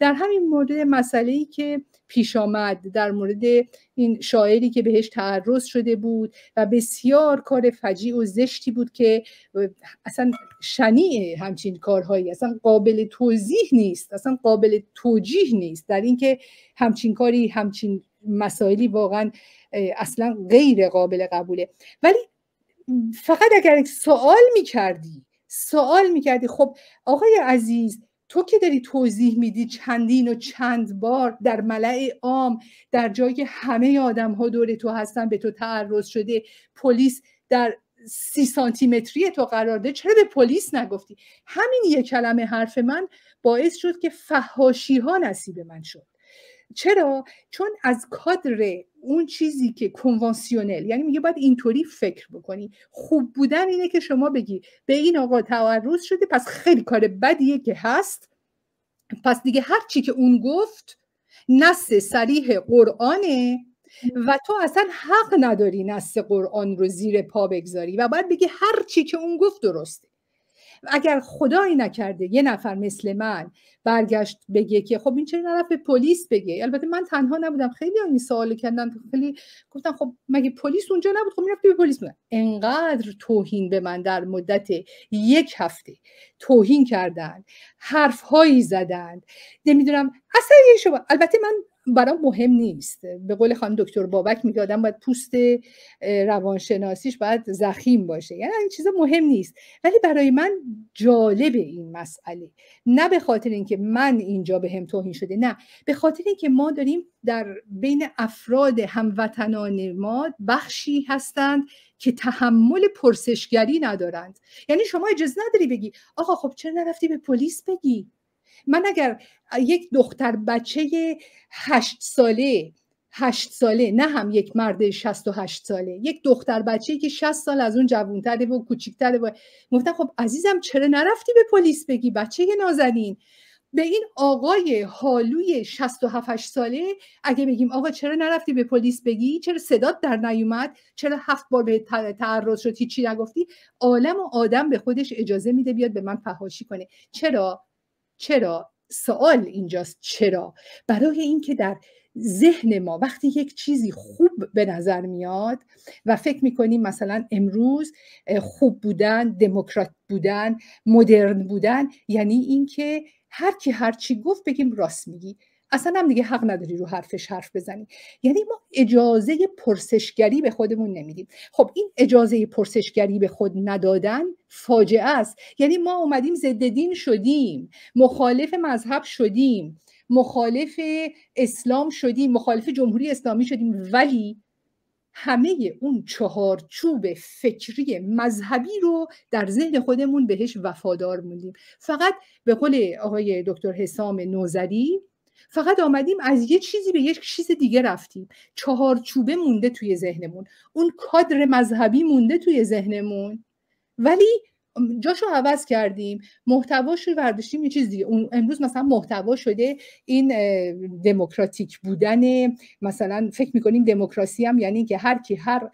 در همین مورد مسئله ای که پیش آمد در مورد این شاعری که بهش تعرض شده بود و بسیار کار فجیع و زشتی بود که اصلا شنیع همچین کارهایی اصلا قابل توضیح نیست اصلا قابل توجیه نیست در اینکه همچین کاری همچین مسائلی واقعا اصلا غیر قابل قبوله ولی فقط اگر سوال می کردی سوال می کردی خب آقای عزیز تو که داری توضیح میدی چندین و چند بار در ملع عام در جای همه آدم ها دور تو هستن به تو تعرض شده پلیس در سی سانتیمتری تو قرار ده چرا به پلیس نگفتی همین یه کلمه حرف من باعث شد که فهاشی ها نصیب من شد چرا چون از کادر اون چیزی که کنوانسیونل یعنی میگه باید اینطوری فکر بکنی خوب بودن اینه که شما بگی به این آقا تعرض شده پس خیلی کار بدیه که هست پس دیگه هر چی که اون گفت نص سریح قرآنه و تو اصلا حق نداری نص قرآن رو زیر پا بگذاری و باید بگی هر چی که اون گفت درسته اگر خدایی نکرده یه نفر مثل من برگشت بگه که خب این چرا نرفت به پلیس بگه البته من تنها نبودم خیلی این سوالو کردن خیلی گفتم خب مگه پلیس اونجا نبود خب میرفت به پلیس انقدر توهین به من در مدت یک هفته توهین کردن حرفهایی زدند نمیدونم اصلا شما البته من برام مهم نیست به قول خانم دکتر بابک میگه آدم باید پوست روانشناسیش باید زخیم باشه یعنی این چیزا مهم نیست ولی برای من جالب این مسئله نه به خاطر اینکه من اینجا به هم توهین شده نه به خاطر اینکه ما داریم در بین افراد هموطنان ما بخشی هستند که تحمل پرسشگری ندارند یعنی شما اجازه نداری بگی آقا خب چرا نرفتی به پلیس بگی من اگر یک دختر بچه هشت ساله هشت ساله نه هم یک مرد هشت ساله یک دختر بچه که شست سال از اون جوونتره و کوچیکتره و گفتم خب عزیزم چرا نرفتی به پلیس بگی بچه نازنین به این آقای حالوی 67 ساله اگه بگیم آقا چرا نرفتی به پلیس بگی چرا صدات در نیومد چرا هفت بار به تعرض شد هیچی نگفتی عالم و آدم به خودش اجازه میده بیاد به من فحاشی کنه چرا چرا سوال اینجاست چرا برای اینکه در ذهن ما وقتی یک چیزی خوب به نظر میاد و فکر میکنیم مثلا امروز خوب بودن دموکرات بودن مدرن بودن یعنی اینکه هر کی هر چی گفت بگیم راست میگی اصلا هم دیگه حق نداری رو حرفش حرف بزنی یعنی ما اجازه پرسشگری به خودمون نمیدیم خب این اجازه پرسشگری به خود ندادن فاجعه است یعنی ما اومدیم ضد دین شدیم مخالف مذهب شدیم مخالف اسلام شدیم مخالف جمهوری اسلامی شدیم ولی همه اون چهارچوب فکری مذهبی رو در ذهن خودمون بهش وفادار موندیم فقط به قول آقای دکتر حسام نوزری فقط آمدیم از یه چیزی به یک چیز دیگه رفتیم چوبه مونده توی ذهنمون اون کادر مذهبی مونده توی ذهنمون ولی جاشو عوض کردیم محتواش رو برداشتیم یه چیز دیگه اون امروز مثلا محتوا شده این دموکراتیک بودن مثلا فکر میکنیم دموکراسی هم یعنی که هر کی هر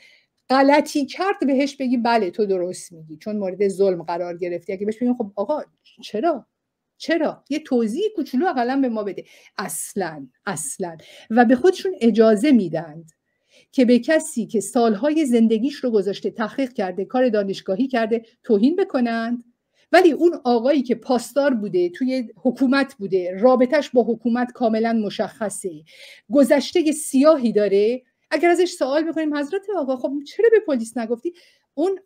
غلطی کرد بهش بگی بله تو درست میگی چون مورد ظلم قرار گرفتی اگه بهش بگیم خب آقا چرا چرا یه توضیح کوچولو اقلا به ما بده اصلا اصلا و به خودشون اجازه میدند که به کسی که سالهای زندگیش رو گذاشته تحقیق کرده کار دانشگاهی کرده توهین بکنند ولی اون آقایی که پاسدار بوده توی حکومت بوده رابطهش با حکومت کاملا مشخصه گذشته سیاهی داره اگر ازش سوال بکنیم حضرت آقا خب چرا به پلیس نگفتی اون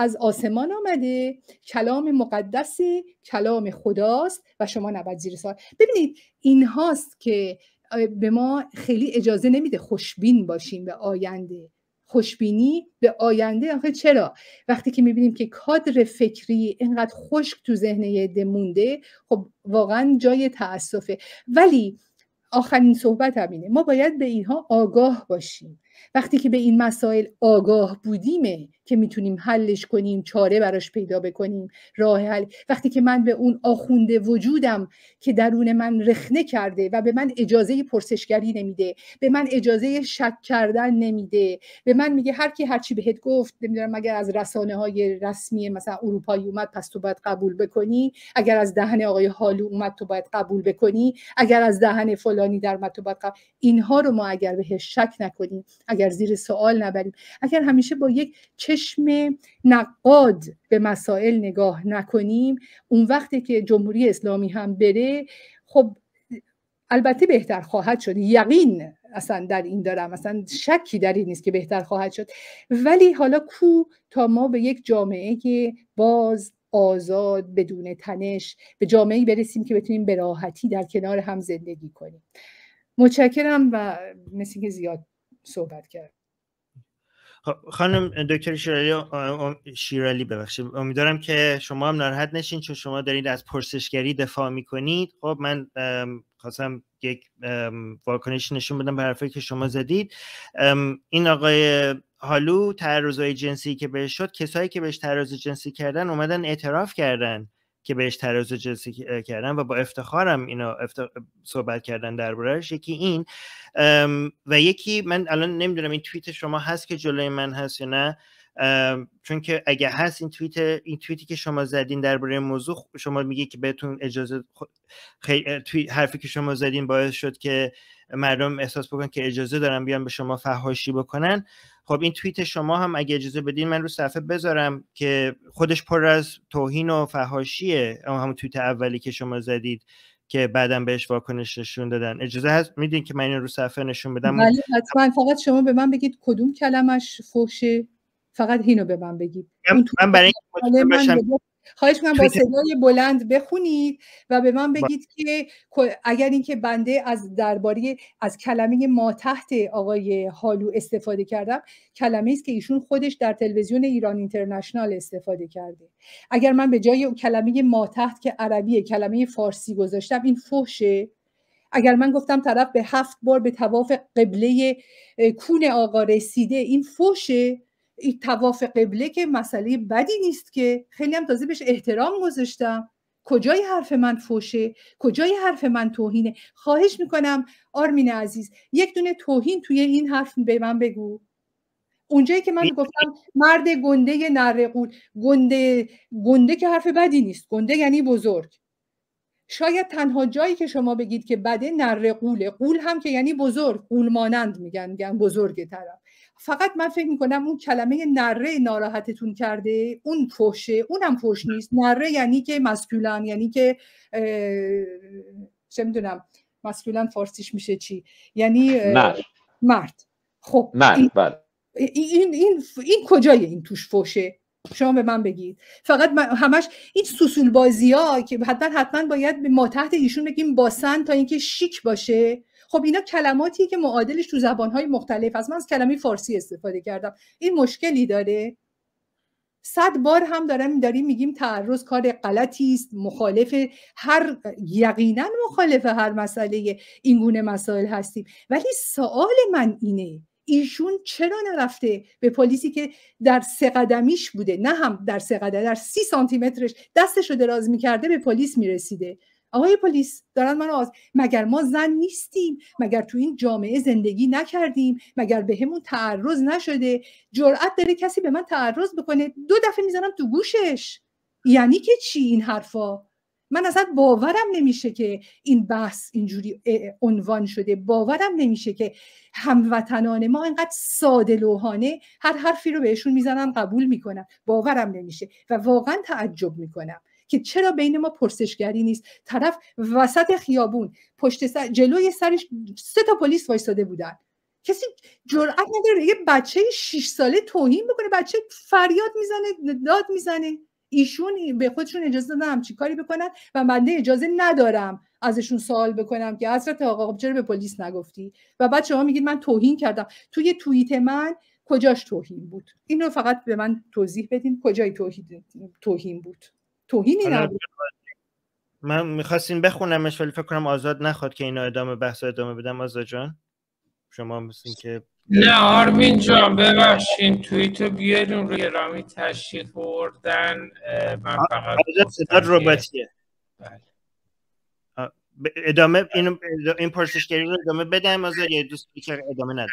از آسمان آمده کلام مقدس کلام خداست و شما نباید زیر سوال ببینید اینهاست که به ما خیلی اجازه نمیده خوشبین باشیم به آینده خوشبینی به آینده آخه چرا وقتی که میبینیم که کادر فکری اینقدر خشک تو ذهن یه مونده خب واقعا جای تاسفه ولی آخرین صحبت همینه ما باید به اینها آگاه باشیم وقتی که به این مسائل آگاه بودیمه که میتونیم حلش کنیم چاره براش پیدا بکنیم راه حل وقتی که من به اون آخونده وجودم که درون من رخنه کرده و به من اجازه پرسشگری نمیده به من اجازه شک کردن نمیده به من میگه هر کی هرچی بهت گفت نمیدونم اگر از رسانه های رسمی مثلا اروپایی اومد پس تو باید قبول بکنی اگر از دهن آقای حالو اومد تو باید قبول بکنی اگر از دهن فلانی در تو باید قبول اینها رو ما اگر بهش شک نکنیم اگر زیر سوال نبریم اگر همیشه با یک چشم نقاد به مسائل نگاه نکنیم اون وقتی که جمهوری اسلامی هم بره خب البته بهتر خواهد شد یقین اصلا در این دارم اصلا شکی در این نیست که بهتر خواهد شد ولی حالا کو تا ما به یک جامعه باز آزاد بدون تنش به جامعه برسیم که بتونیم به راحتی در کنار هم زندگی کنیم متشکرم و مثل که زیاد صحبت کرد خب، خانم دکتر شیرالی شیرالی ببخشید امیدوارم که شما هم ناراحت نشین چون شما دارید از پرسشگری دفاع میکنید خب من خواستم یک واکنش نشون بدم به حرفی که شما زدید این آقای حالو تعرضای جنسی که بهش شد کسایی که بهش تعرض جنسی کردن اومدن اعتراف کردن که بهش تراز جنسی کردن و با افتخارم اینو صحبت کردن دربارهش یکی این و یکی من الان نمیدونم این توییت شما هست که جلوی من هست یا نه چون که اگه هست این توییت این توییتی که شما زدین درباره موضوع شما میگه که بهتون اجازه خی... حرفی که شما زدین باعث شد که مردم احساس بکنن که اجازه دارن بیان به شما فحاشی بکنن خب این توییت شما هم اگه اجازه بدین من رو صفحه بذارم که خودش پر از توهین و فهاشیه همون توییت اولی که شما زدید که بعدا بهش واکنش نشون دادن اجازه هست میدین که من این رو صفحه نشون بدم بله حتما فقط شما به من بگید کدوم کلمش فوشه فقط اینو به من بگید من برای خواهش میکنم با صدای بلند بخونید و به من بله. بگید که اگر اینکه بنده از درباره از کلمه ما تحت آقای حالو استفاده کردم کلمه است که ایشون خودش در تلویزیون ایران اینترنشنال استفاده کرده اگر من به جای کلمه ما تحت که عربی کلمه فارسی گذاشتم این فحشه اگر من گفتم طرف به هفت بار به تواف قبله کون آقا رسیده این فوشه این تواف قبله که مسئله بدی نیست که خیلی هم تازه بهش احترام گذاشتم کجای حرف من فوشه کجای حرف من توهینه خواهش میکنم آرمین عزیز یک دونه توهین توی این حرف به من بگو اونجایی که من گفتم مرد گنده نرقول گنده گنده که حرف بدی نیست گنده یعنی بزرگ شاید تنها جایی که شما بگید که بده نره قوله قول هم که یعنی بزرگ قول مانند میگن میگن بزرگ طرف فقط من فکر میکنم اون کلمه نره ناراحتتون کرده اون فوشه، اونم پش نیست نره یعنی که مسکولان یعنی که چه میدونم مسکولن فارسیش میشه چی یعنی مرد خب این, بله. این, این, این کجای این توش فوشه شما به من بگید فقط من همش این سوسول بازی ها که حتما حتما باید به ما تحت ایشون بگیم باسن تا اینکه شیک باشه خب اینا کلماتیه که معادلش تو زبانهای مختلف از من از کلمه فارسی استفاده کردم این مشکلی داره صد بار هم دارم داریم میگیم تعرض کار غلطی است مخالف هر یقینا مخالف هر مسئله اینگونه مسائل هستیم ولی سوال من اینه ایشون چرا نرفته به پلیسی که در سه قدمیش بوده نه هم در سه قدم در سی سانتی مترش دستش رو دراز میکرده به پلیس میرسیده آقای پلیس دارن من آز مگر ما زن نیستیم مگر تو این جامعه زندگی نکردیم مگر به همون تعرض نشده جرأت داره کسی به من تعرض بکنه دو دفعه میزنم تو گوشش یعنی که چی این حرفا من اصلا باورم نمیشه که این بحث اینجوری عنوان شده باورم نمیشه که هموطنان ما اینقدر ساده لوحانه هر حرفی رو بهشون میزنن قبول میکنن باورم نمیشه و واقعا تعجب میکنم که چرا بین ما پرسشگری نیست طرف وسط خیابون پشت سر جلوی سرش سه تا پلیس وایساده بودن کسی جرأت نداره یه بچه 6 ساله توهین بکنه بچه فریاد میزنه داد میزنه ایشون به خودشون اجازه دادن چی کاری بکنن و بنده اجازه ندارم ازشون سوال بکنم که حضرت آقا خب چرا به پلیس نگفتی و بعد شما میگید من توهین کردم توی توییت من کجاش توهین بود این رو فقط به من توضیح بدین کجای توهین بود توهینی نبود من میخواستیم بخونمش ولی فکر کنم آزاد نخواد که اینا ادامه بحث ادامه بدم آزاد جان شما مثل که نه آرمین جان ببخشین رو بیاریم روی رامی تشریف بردن من فقط بله. ادامه این, این پرسشگری رو ادامه بدم از یه دوست ادامه نده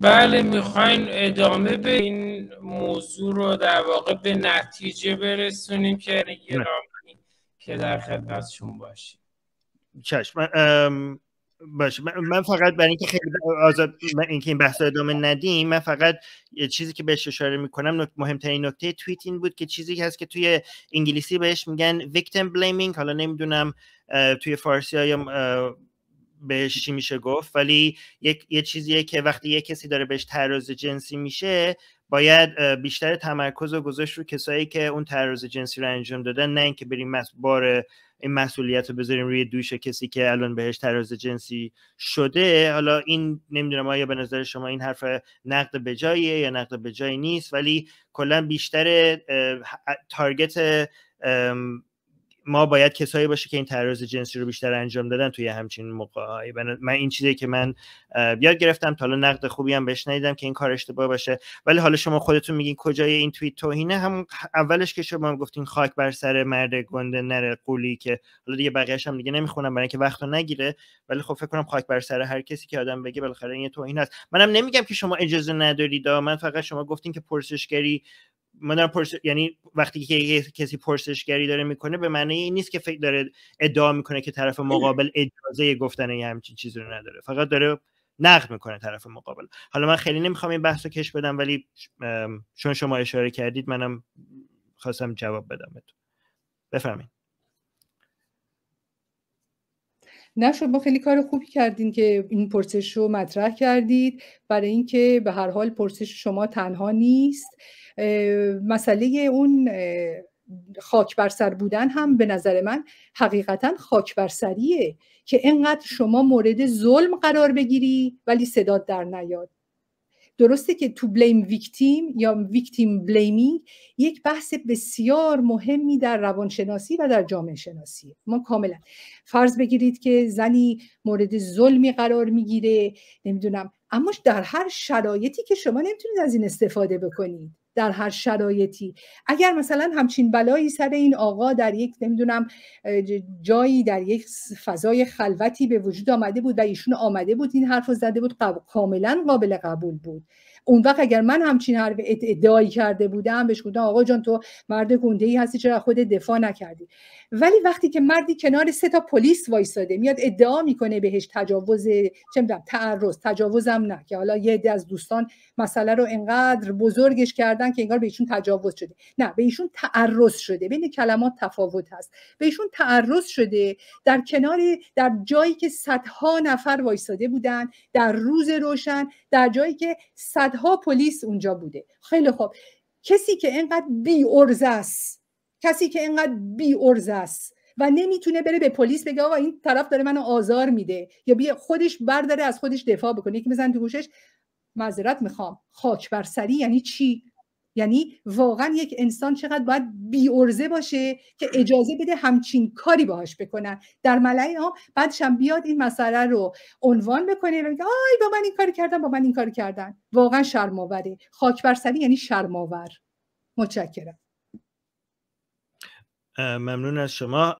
بله میخواین ادامه به این موضوع رو در واقع به نتیجه برسونیم که گرامی که در خدمتشون باشیم چشم باشه من فقط برای اینکه خیلی آزاد اینکه این بحث ادامه ندیم من فقط یه چیزی که بهش اشاره میکنم مهمترین نکته توییت این بود که چیزی هست که توی انگلیسی بهش میگن ویکتیم بلیمینگ حالا نمیدونم توی فارسی یا بهش چی میشه گفت ولی یک یه چیزیه که وقتی یه کسی داره بهش تعرض جنسی میشه باید بیشتر تمرکز و گذاشت رو کسایی که اون تعرض جنسی رو انجام دادن نه اینکه بریم بار این مسئولیت رو بذاریم روی دوش کسی که الان بهش تعرض جنسی شده حالا این نمیدونم آیا به نظر شما این حرف نقد به جاییه یا نقد به جایی نیست ولی کلا بیشتر تارگت ما باید کسایی باشه که این تعرض جنسی رو بیشتر انجام دادن توی همچین موقع من این چیزی که من یاد گرفتم تا حالا نقد خوبی هم بهش که این کار اشتباه باشه ولی حالا شما خودتون میگین کجای این توییت توهینه هم اولش که شما گفتین خاک بر سر مرد گنده نره قولی که حالا دیگه بقیه‌اش هم دیگه نمیخونم برای اینکه وقتو نگیره ولی خب فکر کنم خاک بر سر هر کسی که آدم بگه بالاخره این توهین است منم نمیگم که شما اجازه ندارید من فقط شما گفتین که پرسشگری من پرس... یعنی وقتی که کسی پرسشگری داره میکنه به معنی این نیست که فکر داره ادعا میکنه که طرف مقابل اجازه گفتن یه همچین چیزی رو نداره فقط داره نقد میکنه طرف مقابل حالا من خیلی نمیخوام این بحث رو کش بدم ولی چون شما اشاره کردید منم خواستم جواب بدم بفهمید نه شما خیلی کار خوبی کردین که این پرسش رو مطرح کردید برای اینکه به هر حال پرسش شما تنها نیست مسئله اون خاک بر سر بودن هم به نظر من حقیقتا خاک بر سریه که انقدر شما مورد ظلم قرار بگیری ولی صداد در نیاد درسته که تو بلیم ویکتیم یا ویکتیم بلیمینگ یک بحث بسیار مهمی در روانشناسی و در جامعه شناسی ما کاملا فرض بگیرید که زنی مورد ظلمی قرار میگیره نمیدونم اما در هر شرایطی که شما نمیتونید از این استفاده بکنید در هر شرایطی اگر مثلا همچین بلایی سر این آقا در یک نمیدونم جایی در یک فضای خلوتی به وجود آمده بود و ایشون آمده بود این حرف رو زده بود کاملا قابل قبول بود اون وقت اگر من همچین حرف ادعایی کرده بودم بهش گفتم آقا جان تو مرد گنده ای هستی چرا خود دفاع نکردی ولی وقتی که مردی کنار سه تا پلیس وایساده میاد ادعا میکنه بهش تجاوز چه میدونم تعرض تجاوزم نه که حالا یه عده از دوستان مسئله رو انقدر بزرگش کردن که انگار بهشون تجاوز شده نه به ایشون تعرض شده بین کلمات تفاوت هست به ایشون تعرض شده در کنار در جایی که صدها نفر وایساده بودن در روز روشن در جایی که صد ها پلیس اونجا بوده خیلی خوب کسی که اینقدر بی است کسی که اینقدر بی است و نمیتونه بره به پلیس بگه آقا این طرف داره منو آزار میده یا بیا خودش برداره از خودش دفاع بکنه یکی بزن تو گوشش معذرت میخوام خاک بر سری یعنی چی یعنی واقعا یک انسان چقدر باید بی ارزه باشه که اجازه بده همچین کاری باهاش بکنن در ملعه ها بعدش هم بیاد این مسئله رو عنوان بکنه و میگه آی با من این کار کردن با من این کار کردن واقعا شرماوره خاک برسری یعنی شرماور متشکرم ممنون از شما